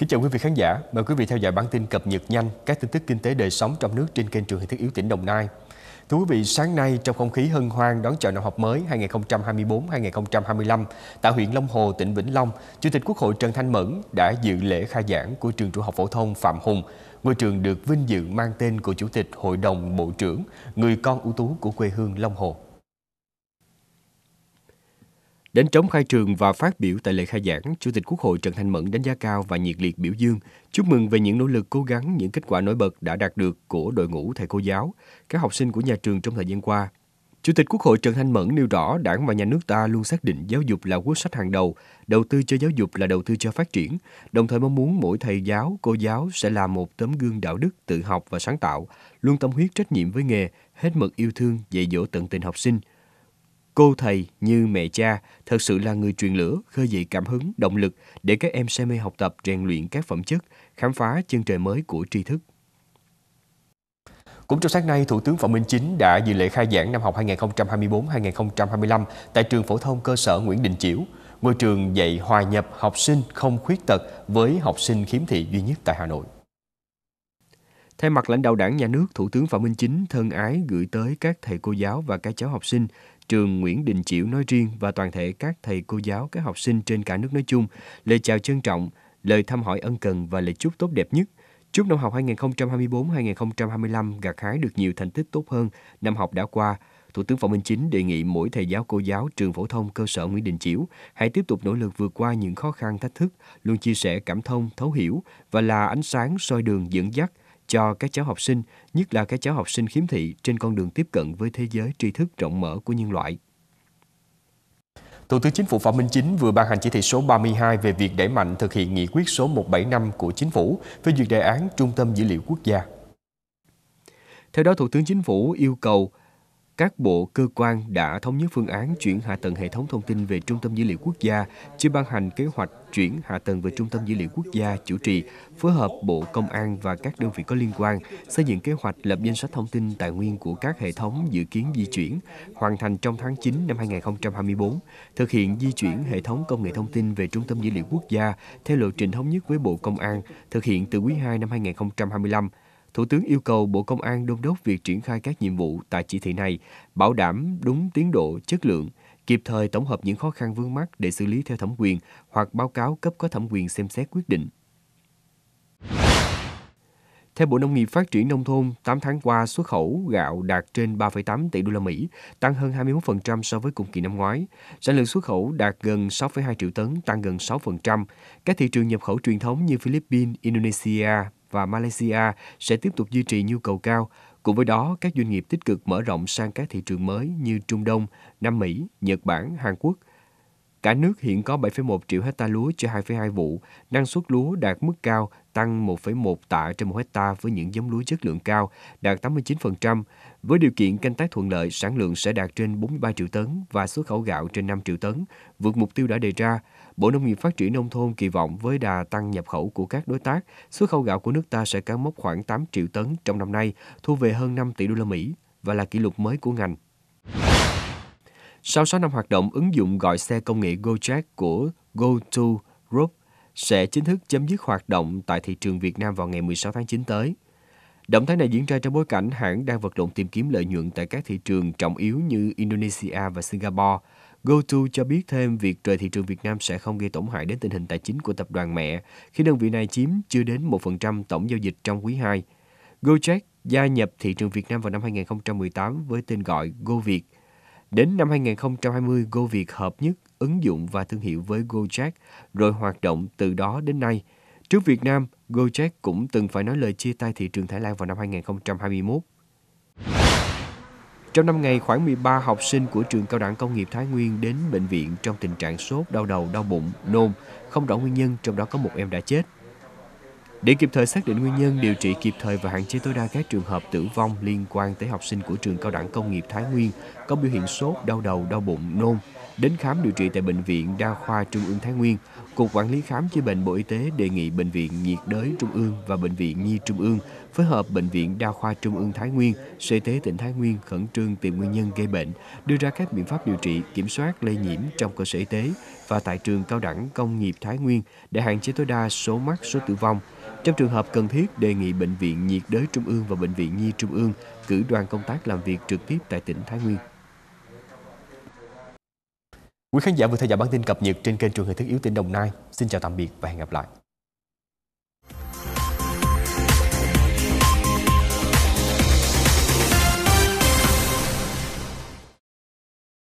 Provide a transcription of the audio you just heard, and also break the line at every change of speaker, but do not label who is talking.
Kính chào quý vị khán giả, mời quý vị theo dõi bản tin cập nhật nhanh các tin tức kinh tế đời sống trong nước trên kênh trường hình thức yếu tỉnh Đồng Nai. Thưa quý vị, sáng nay trong không khí hân hoan đón chào năm học mới 2024-2025 tại huyện Long Hồ, tỉnh Vĩnh Long, Chủ tịch Quốc hội Trần Thanh Mẫn đã dự lễ khai giảng của trường trung học phổ thông Phạm Hùng, ngôi trường được vinh dự mang tên của Chủ tịch Hội đồng Bộ trưởng, người con ưu tú của quê hương Long Hồ. Đến trống khai trường và phát biểu tại lễ khai giảng, Chủ tịch Quốc hội Trần Thanh Mẫn đánh giá cao và nhiệt liệt biểu dương, chúc mừng về những nỗ lực cố gắng, những kết quả nổi bật đã đạt được của đội ngũ thầy cô giáo, các học sinh của nhà trường trong thời gian qua. Chủ tịch Quốc hội Trần Thanh Mẫn nêu rõ đảng và nhà nước ta luôn xác định giáo dục là quốc sách hàng đầu, đầu tư cho giáo dục là đầu tư cho phát triển, đồng thời mong muốn mỗi thầy giáo, cô giáo sẽ là một tấm gương đạo đức, tự học và sáng tạo, luôn tâm huyết trách nhiệm với nghề, hết mực yêu thương, dạy dỗ tận tình học sinh – Cô thầy như mẹ cha thật sự là người truyền lửa, khơi dậy cảm hứng, động lực để các em say mê học tập, rèn luyện các phẩm chất, khám phá chân trời mới của tri thức. Cũng trong sáng nay, Thủ tướng Phạm Minh Chính đã dự lễ khai giảng năm học 2024-2025 tại trường phổ thông cơ sở Nguyễn Đình Chiểu, ngôi trường dạy hòa nhập học sinh không khuyết tật với học sinh khiếm thị duy nhất tại Hà Nội. Thay mặt lãnh đạo đảng nhà nước, Thủ tướng Phạm Minh Chính thân ái gửi tới các thầy cô giáo và các cháu học sinh trường Nguyễn Đình Chiểu nói riêng và toàn thể các thầy cô giáo, các học sinh trên cả nước nói chung, lời chào trân trọng, lời thăm hỏi ân cần và lời chúc tốt đẹp nhất. Chúc năm học 2024-2025 gặt hái được nhiều thành tích tốt hơn năm học đã qua. Thủ tướng Phạm Minh Chính đề nghị mỗi thầy giáo cô giáo trường phổ thông cơ sở Nguyễn Đình Chiểu hãy tiếp tục nỗ lực vượt qua những khó khăn thách thức, luôn chia sẻ cảm thông, thấu hiểu và là ánh sáng soi đường dẫn dắt – cho các cháu học sinh, nhất là các cháu học sinh khiếm thị trên con đường tiếp cận với thế giới tri thức rộng mở của nhân loại. Thủ tướng Chính phủ Phạm Minh Chính vừa ban hành chỉ thị số 32 về việc đẩy mạnh thực hiện nghị quyết số 175 của Chính phủ về duyệt đề án Trung tâm Dữ liệu Quốc gia. Theo đó, Thủ tướng Chính phủ yêu cầu các bộ cơ quan đã thống nhất phương án chuyển hạ tầng hệ thống thông tin về Trung tâm Dữ liệu Quốc gia, chưa ban hành kế hoạch chuyển hạ tầng về Trung tâm Dữ liệu Quốc gia chủ trì, phối hợp Bộ Công an và các đơn vị có liên quan, xây dựng kế hoạch lập danh sách thông tin tài nguyên của các hệ thống dự kiến di chuyển, hoàn thành trong tháng 9 năm 2024, thực hiện di chuyển hệ thống công nghệ thông tin về Trung tâm Dữ liệu Quốc gia theo lộ trình thống nhất với Bộ Công an, thực hiện từ quý 2 năm 2025 Thủ tướng yêu cầu Bộ Công an đôn đốc việc triển khai các nhiệm vụ tại chỉ thị này, bảo đảm đúng tiến độ, chất lượng, kịp thời tổng hợp những khó khăn vướng mắt để xử lý theo thẩm quyền hoặc báo cáo cấp có thẩm quyền xem xét quyết định. Theo Bộ Nông nghiệp Phát triển Nông thôn, 8 tháng qua xuất khẩu gạo đạt trên 3,8 tỷ đô la Mỹ, tăng hơn 21% so với cùng kỳ năm ngoái. Sản lượng xuất khẩu đạt gần 6,2 triệu tấn, tăng gần 6%. Các thị trường nhập khẩu truyền thống như Philippines, Indonesia, và Malaysia sẽ tiếp tục duy trì nhu cầu cao. Cùng với đó, các doanh nghiệp tích cực mở rộng sang các thị trường mới như Trung Đông, Nam Mỹ, Nhật Bản, Hàn Quốc. Cả nước hiện có 7,1 triệu hecta lúa cho 2,2 vụ, năng suất lúa đạt mức cao tăng 1,1 tạ trên 1 hecta với những giống lúa chất lượng cao đạt 89%. Với điều kiện canh tác thuận lợi, sản lượng sẽ đạt trên 43 triệu tấn và xuất khẩu gạo trên 5 triệu tấn, vượt mục tiêu đã đề ra. Bộ Nông nghiệp Phát triển Nông thôn kỳ vọng với đà tăng nhập khẩu của các đối tác, xuất khẩu gạo của nước ta sẽ cán mốc khoảng 8 triệu tấn trong năm nay, thu về hơn 5 tỷ đô la Mỹ và là kỷ lục mới của ngành. Sau 6 năm hoạt động, ứng dụng gọi xe công nghệ Gojek của GoTo Group sẽ chính thức chấm dứt hoạt động tại thị trường Việt Nam vào ngày 16 tháng 9 tới. Động thái này diễn ra trong bối cảnh hãng đang vật lộn tìm kiếm lợi nhuận tại các thị trường trọng yếu như Indonesia và Singapore. GoTo cho biết thêm việc rời thị trường Việt Nam sẽ không gây tổn hại đến tình hình tài chính của tập đoàn mẹ, khi đơn vị này chiếm chưa đến 1% tổng giao dịch trong quý 2. GoCheck gia nhập thị trường Việt Nam vào năm 2018 với tên gọi GoViet. Đến năm 2020, GoViet hợp nhất ứng dụng và thương hiệu với Gojek, rồi hoạt động từ đó đến nay. Trước Việt Nam, Gojek cũng từng phải nói lời chia tay thị trường Thái Lan vào năm 2021. Trong năm ngày, khoảng 13 học sinh của trường cao đẳng công nghiệp Thái Nguyên đến bệnh viện trong tình trạng sốt, đau đầu, đau bụng, nôn, không rõ nguyên nhân, trong đó có một em đã chết. Để kịp thời xác định nguyên nhân, điều trị kịp thời và hạn chế tối đa các trường hợp tử vong liên quan tới học sinh của trường cao đẳng công nghiệp Thái Nguyên có biểu hiện sốt, đau đầu, đau bụng, nôn, Đến khám điều trị tại Bệnh viện Đa khoa Trung ương Thái Nguyên, Cục Quản lý Khám chữa bệnh Bộ Y tế đề nghị Bệnh viện Nhiệt đới Trung ương và Bệnh viện Nhi Trung ương phối hợp Bệnh viện Đa khoa Trung ương Thái Nguyên, Sở Y tế tỉnh Thái Nguyên khẩn trương tìm nguyên nhân gây bệnh, đưa ra các biện pháp điều trị, kiểm soát lây nhiễm trong cơ sở y tế và tại trường cao đẳng công nghiệp Thái Nguyên để hạn chế tối đa số mắc, số tử vong. Trong trường hợp cần thiết, đề nghị Bệnh viện Nhiệt đới Trung ương và Bệnh viện Nhi Trung ương cử đoàn công tác làm việc trực tiếp tại tỉnh Thái Nguyên. Quý khán giả vừa theo dõi bản tin cập nhật trên kênh truyền hình thức yếu tin Đồng Nai. Xin chào tạm biệt và hẹn gặp lại.